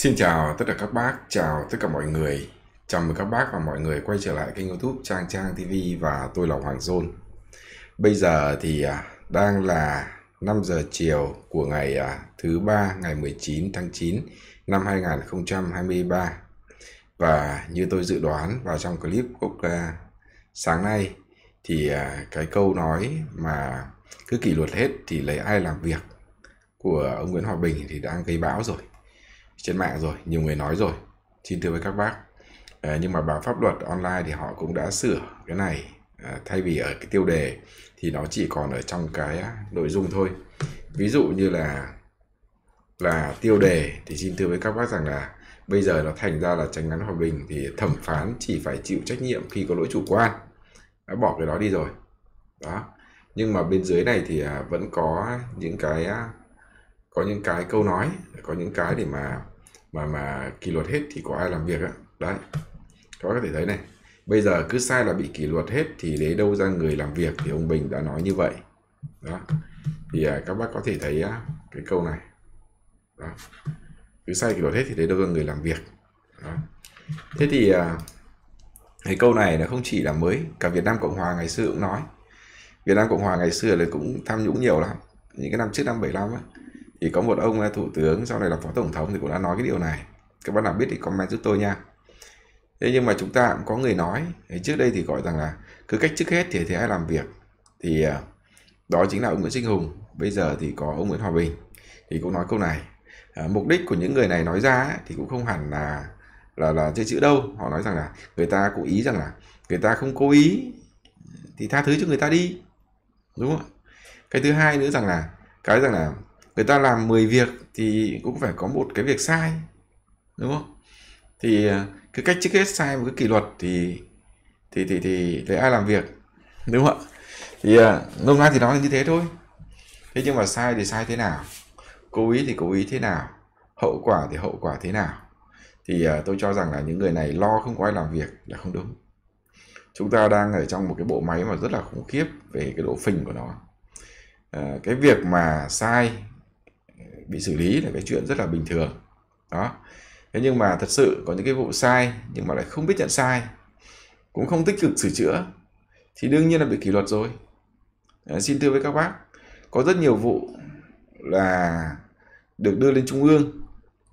Xin chào tất cả các bác, chào tất cả mọi người. Chào mừng các bác và mọi người quay trở lại kênh youtube Trang Trang TV và tôi là Hoàng Dôn. Bây giờ thì à, đang là 5 giờ chiều của ngày à, thứ ba ngày 19 tháng 9 năm 2023. Và như tôi dự đoán vào trong clip lúc à, sáng nay thì cái câu nói mà cứ kỷ luật hết thì lấy ai làm việc của ông Nguyễn Hòa Bình thì đang gây bão rồi trên mạng rồi nhiều người nói rồi xin thưa với các bác à, nhưng mà báo pháp luật online thì họ cũng đã sửa cái này à, thay vì ở cái tiêu đề thì nó chỉ còn ở trong cái nội dung thôi ví dụ như là là tiêu đề thì xin thưa với các bác rằng là bây giờ nó thành ra là tranh ngắn hòa bình thì thẩm phán chỉ phải chịu trách nhiệm khi có lỗi chủ quan đã bỏ cái đó đi rồi đó nhưng mà bên dưới này thì à, vẫn có những cái có những cái câu nói có những cái để mà mà mà kỷ luật hết thì có ai làm việc á đấy các có thể thấy này bây giờ cứ sai là bị kỷ luật hết thì lấy đâu ra người làm việc thì ông Bình đã nói như vậy đó thì à, các bác có thể thấy á, cái câu này đó cứ sai kỷ luật hết thì lấy đâu ra người làm việc đó thế thì à, cái câu này nó không chỉ là mới cả Việt Nam Cộng Hòa ngày xưa cũng nói Việt Nam Cộng Hòa ngày xưa là cũng tham nhũng nhiều lắm những cái năm trước năm 75 á thì có một ông thủ tướng sau này là phó tổng thống thì cũng đã nói cái điều này các bạn nào biết thì comment giúp tôi nha thế nhưng mà chúng ta cũng có người nói trước đây thì gọi rằng là cứ cách trước hết thì thế ai làm việc thì à, đó chính là ông Nguyễn Sinh Hùng bây giờ thì có ông Nguyễn Hòa Bình thì cũng nói câu này à, mục đích của những người này nói ra thì cũng không hẳn là là là chơi chữ đâu họ nói rằng là người ta cố ý rằng là người ta không cố ý thì tha thứ cho người ta đi đúng không cái thứ hai nữa rằng là cái rằng là người ta làm 10 việc thì cũng phải có một cái việc sai đúng không thì ờ, cái cách trước hết sai một cái kỷ luật thì thì thì thì để ai làm việc đúng không ạ thì ờ, nôm na thì nói như thế thôi thế nhưng mà sai thì sai thế nào cố ý thì cố ý thế nào hậu quả thì hậu quả thế nào thì ờ, tôi cho rằng là những người này lo không có ai làm việc là không đúng chúng ta đang ở trong một cái bộ máy mà rất là khủng khiếp về cái độ phình của nó à, cái việc mà sai bị xử lý là cái chuyện rất là bình thường đó thế nhưng mà thật sự có những cái vụ sai nhưng mà lại không biết nhận sai cũng không tích cực sửa chữa thì đương nhiên là bị kỷ luật rồi à, xin thưa với các bác có rất nhiều vụ là được đưa lên trung ương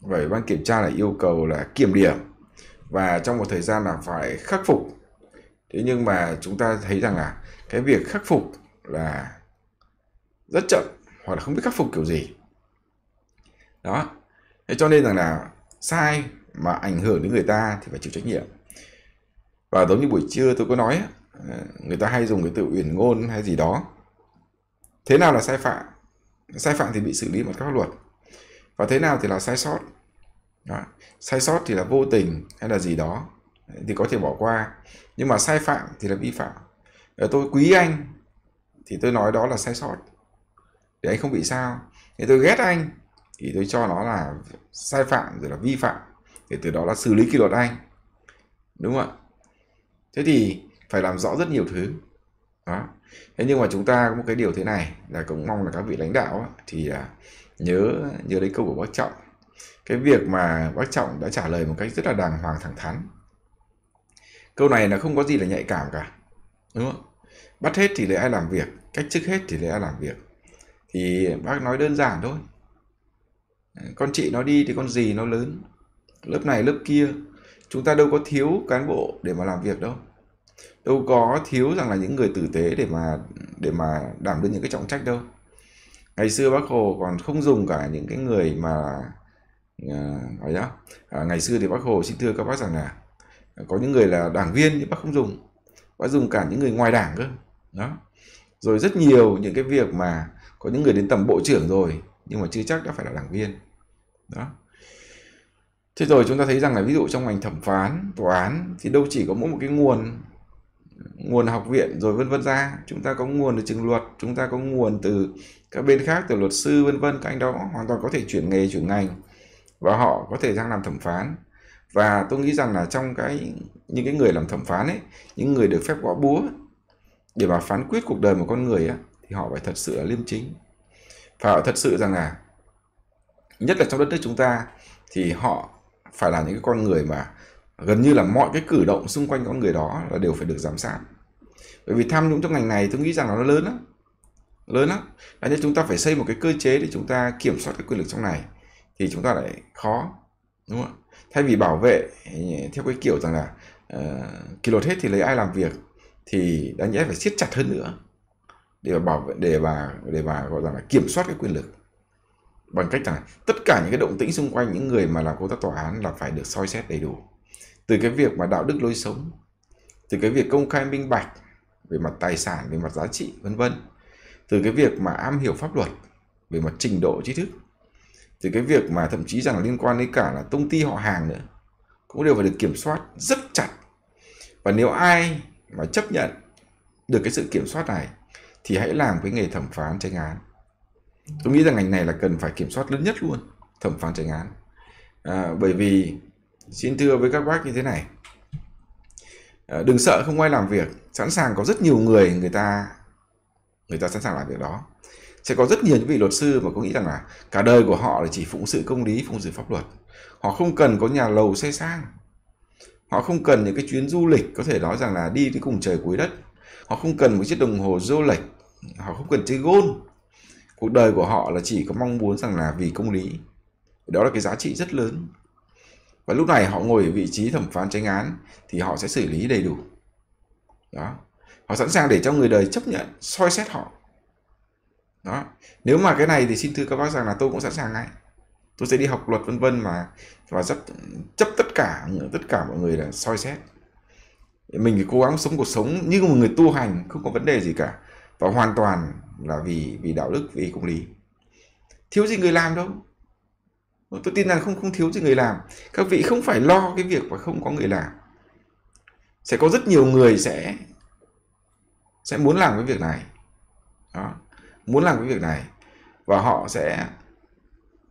và ban kiểm tra là yêu cầu là kiểm điểm và trong một thời gian là phải khắc phục thế nhưng mà chúng ta thấy rằng là cái việc khắc phục là rất chậm hoặc là không biết khắc phục kiểu gì đó thế cho nên rằng là sai mà ảnh hưởng đến người ta thì phải chịu trách nhiệm và giống như buổi trưa tôi có nói ờ, người ta hay dùng cái từ uyển ngôn hay gì đó thế nào là sai phạm sai phạm thì bị xử lý bằng các luật và thế nào thì là sai sót đó. sai sót thì là vô tình hay là gì đó thì có thể bỏ qua nhưng mà sai phạm thì là vi phạm ờ, tôi quý anh thì tôi nói đó là sai sót để anh không bị sao thì tôi ghét anh thì tôi cho nó là sai phạm rồi là vi phạm để từ đó là xử lý kỷ luật anh đúng không ạ thế thì phải làm rõ rất nhiều thứ đó thế nhưng mà chúng ta có một cái điều thế này là cũng mong là các vị lãnh đạo thì à, nhớ nhớ lấy câu của bác trọng cái việc mà bác trọng đã trả lời một cách rất là đàng hoàng thẳng thắn câu này là không có gì là nhạy cảm cả đúng không bắt hết thì lấy ai làm việc cách chức hết thì lấy ai làm việc thì bác nói đơn giản thôi con chị nó đi thì con gì nó lớn lớp này lớp kia chúng ta đâu có thiếu cán bộ để mà làm việc đâu đâu có thiếu rằng là những người tử tế để mà để mà đảm đương những cái trọng trách đâu ngày xưa bác hồ còn không dùng cả những cái người mà nói à, nhá à, ngày xưa thì bác hồ xin thưa các bác rằng là có những người là đảng viên nhưng bác không dùng bác dùng cả những người ngoài đảng cơ đó rồi rất nhiều những cái việc mà có những người đến tầm bộ trưởng rồi nhưng mà chưa chắc đã phải là đảng viên đó thế rồi chúng ta thấy rằng là ví dụ trong ngành thẩm phán tòa án thì đâu chỉ có mỗi một cái nguồn nguồn học viện rồi vân vân ra chúng ta có nguồn từ trường luật chúng ta có nguồn từ các bên khác từ luật sư vân vân các anh đó hoàn toàn có thể chuyển nghề chuyển ngành và họ có thể sang làm thẩm phán và tôi nghĩ rằng là trong cái những cái người làm thẩm phán ấy những người được phép gõ búa để mà phán quyết cuộc đời một con người ấy, thì họ phải thật sự là liêm chính và họ thật sự rằng là nhất là trong đất nước chúng ta thì họ phải là những cái con người mà gần như là mọi cái cử động xung quanh con người đó là đều phải được giám sát bởi vì tham nhũng trong ngành này tôi nghĩ rằng là nó lớn lắm lớn lắm là nên chúng ta phải xây một cái cơ chế để chúng ta kiểm soát cái quyền lực trong này thì chúng ta lại khó đúng không thay vì bảo vệ ừ, theo cái kiểu rằng là uh, kỷ luật hết thì lấy ai làm việc thì đáng nhẽ phải siết chặt hơn nữa để bảo vệ để mà để mà gọi là kiểm soát cái quyền lực bằng cách là tất cả những cái động tĩnh xung quanh những người mà làm công tác tòa án là phải được soi xét đầy đủ từ cái việc mà đạo đức lối sống từ cái việc công khai minh bạch về mặt tài sản về mặt giá trị vân vân từ cái việc mà am hiểu pháp luật về mặt trình độ trí thức từ cái việc mà thậm chí rằng liên quan đến cả là công ty họ hàng nữa cũng đều phải được kiểm soát rất chặt và nếu ai mà chấp nhận được cái sự kiểm soát này thì hãy làm với nghề thẩm phán tranh án tôi nghĩ rằng ngành này là cần phải kiểm soát lớn nhất luôn thẩm phán tranh án à, bởi vì xin thưa với các bác như thế này à, đừng sợ không ai làm việc sẵn sàng có rất nhiều người người ta người ta sẵn sàng làm việc đó sẽ có rất nhiều những vị luật sư mà có nghĩ rằng là cả đời của họ là chỉ phụng sự công lý phụng sự pháp luật họ không cần có nhà lầu xe sang họ không cần những cái chuyến du lịch có thể nói rằng là đi đến cùng trời cuối đất họ không cần một chiếc đồng hồ dô lệch họ không cần chơi gôn cuộc đời của họ là chỉ có mong muốn rằng là vì công lý đó là cái giá trị rất lớn và lúc này họ ngồi ở vị trí thẩm phán tranh án thì họ sẽ xử lý đầy đủ đó họ sẵn sàng để cho người đời chấp nhận soi xét họ đó nếu mà cái này thì xin thưa các bác rằng là tôi cũng sẵn sàng ngay tôi sẽ đi học luật vân vân mà và rất chấp tất cả tất cả mọi người là soi xét mình thì cố gắng sống cuộc sống như một người tu hành không có vấn đề gì cả và hoàn toàn là vì vì đạo đức vì công lý thiếu gì người làm đâu tôi tin rằng không không thiếu gì người làm các vị không phải lo cái việc mà không có người làm sẽ có rất nhiều người sẽ sẽ muốn làm cái việc này đó muốn làm cái việc này và họ sẽ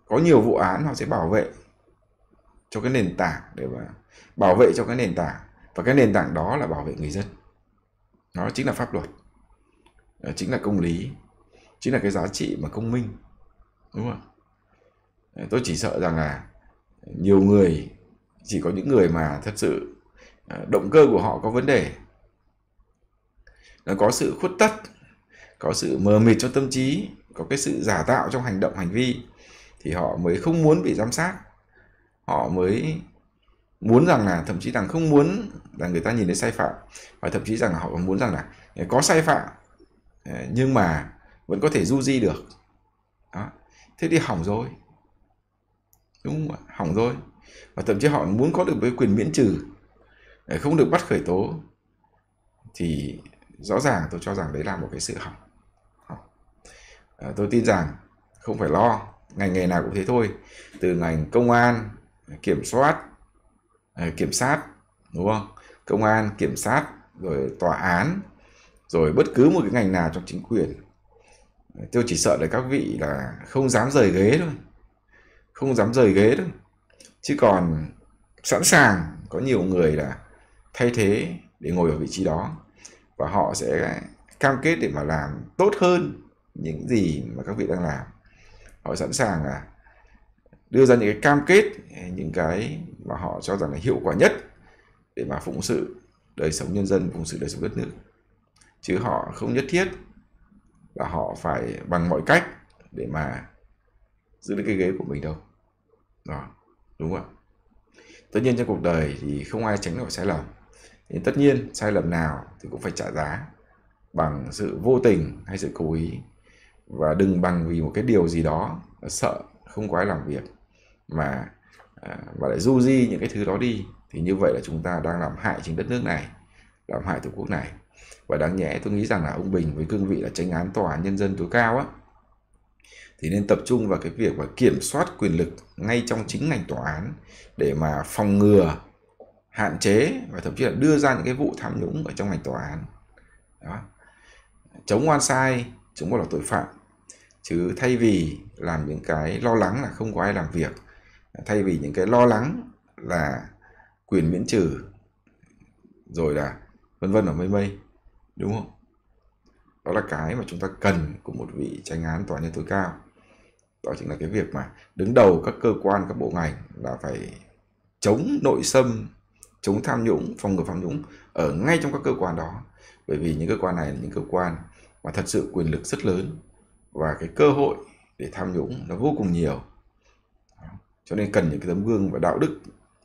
có nhiều vụ án họ sẽ bảo vệ cho cái nền tảng để mà bảo vệ cho cái nền tảng và cái nền tảng đó là bảo vệ người dân nó chính là pháp luật Ờ, chính là công lý chính là cái giá trị mà công minh đúng không ờ, tôi chỉ sợ rằng là nhiều người chỉ có những người mà thật sự ờ, động cơ của họ có vấn đề nó có sự khuất tất có sự mờ mịt trong tâm trí có cái sự giả tạo trong hành động hành vi thì họ mới không muốn bị giám sát họ mới muốn rằng là thậm chí rằng không muốn là người ta nhìn thấy sai phạm và thậm chí rằng là họ còn muốn rằng là có sai phạm Ờ, nhưng mà vẫn có thể du di được đó. thế thì hỏng rồi đúng không hỏng rồi và thậm chí họ muốn có được cái quyền miễn trừ ờ, không được bắt khởi tố thì rõ ràng tôi cho rằng đấy là một cái sự hỏng ờ, tôi tin rằng không phải lo ngành nghề nào cũng thế thôi từ ngành công an kiểm soát kiểm sát đúng không công an kiểm sát rồi tòa án rồi bất cứ một cái ngành nào trong chính quyền tôi chỉ sợ là các vị là không dám rời ghế thôi không dám rời ghế thôi chứ còn sẵn sàng có nhiều người là thay thế để ngồi ở vị trí đó và họ sẽ cam kết để mà làm tốt hơn những gì mà các vị đang làm họ sẵn sàng là đưa ra những cái cam kết những cái mà họ cho rằng là hiệu quả nhất để mà phụng sự đời sống nhân dân phụng sự đời sống đất nước chứ họ không nhất thiết là họ phải bằng mọi cách để mà giữ được cái ghế của mình đâu đó đúng không ạ tất nhiên trong cuộc đời thì không ai tránh khỏi sai lầm thì tất nhiên sai lầm nào thì cũng phải trả giá bằng sự vô tình hay sự cố ý và đừng bằng vì một cái điều gì đó sợ không có ai làm việc mà và lại du di những cái thứ đó đi thì như vậy là chúng ta đang làm hại chính đất nước này làm hại tổ quốc này và đáng nhẽ tôi nghĩ rằng là ông Bình với cương vị là tranh án tòa án nhân dân tối cao á thì nên tập trung vào cái việc và kiểm soát quyền lực ngay trong chính ngành tòa án để mà phòng ngừa hạn chế và thậm chí là đưa ra những cái vụ tham nhũng ở trong ngành tòa án đó chống oan sai chống bỏ lọt tội phạm chứ thay vì làm những cái lo lắng là không có ai làm việc thay vì những cái lo lắng là quyền miễn trừ rồi là vân vân ở mây mây đúng không đó là cái mà chúng ta cần của một vị tranh án tòa nhân tối cao đó chính là cái việc mà đứng đầu các cơ quan các bộ ngành là phải chống nội xâm chống tham nhũng phòng ngừa tham nhũng ở ngay trong các cơ quan đó bởi vì những cơ quan này là những cơ quan mà thật sự quyền lực rất lớn và cái cơ hội để tham nhũng nó vô cùng nhiều cho nên cần những cái tấm gương và đạo đức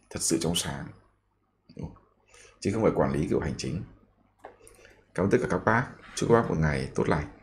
thật sự trong sáng chứ không phải quản lý kiểu hành chính Cảm ơn tất cả các bác. Chúc các bác một ngày tốt lành.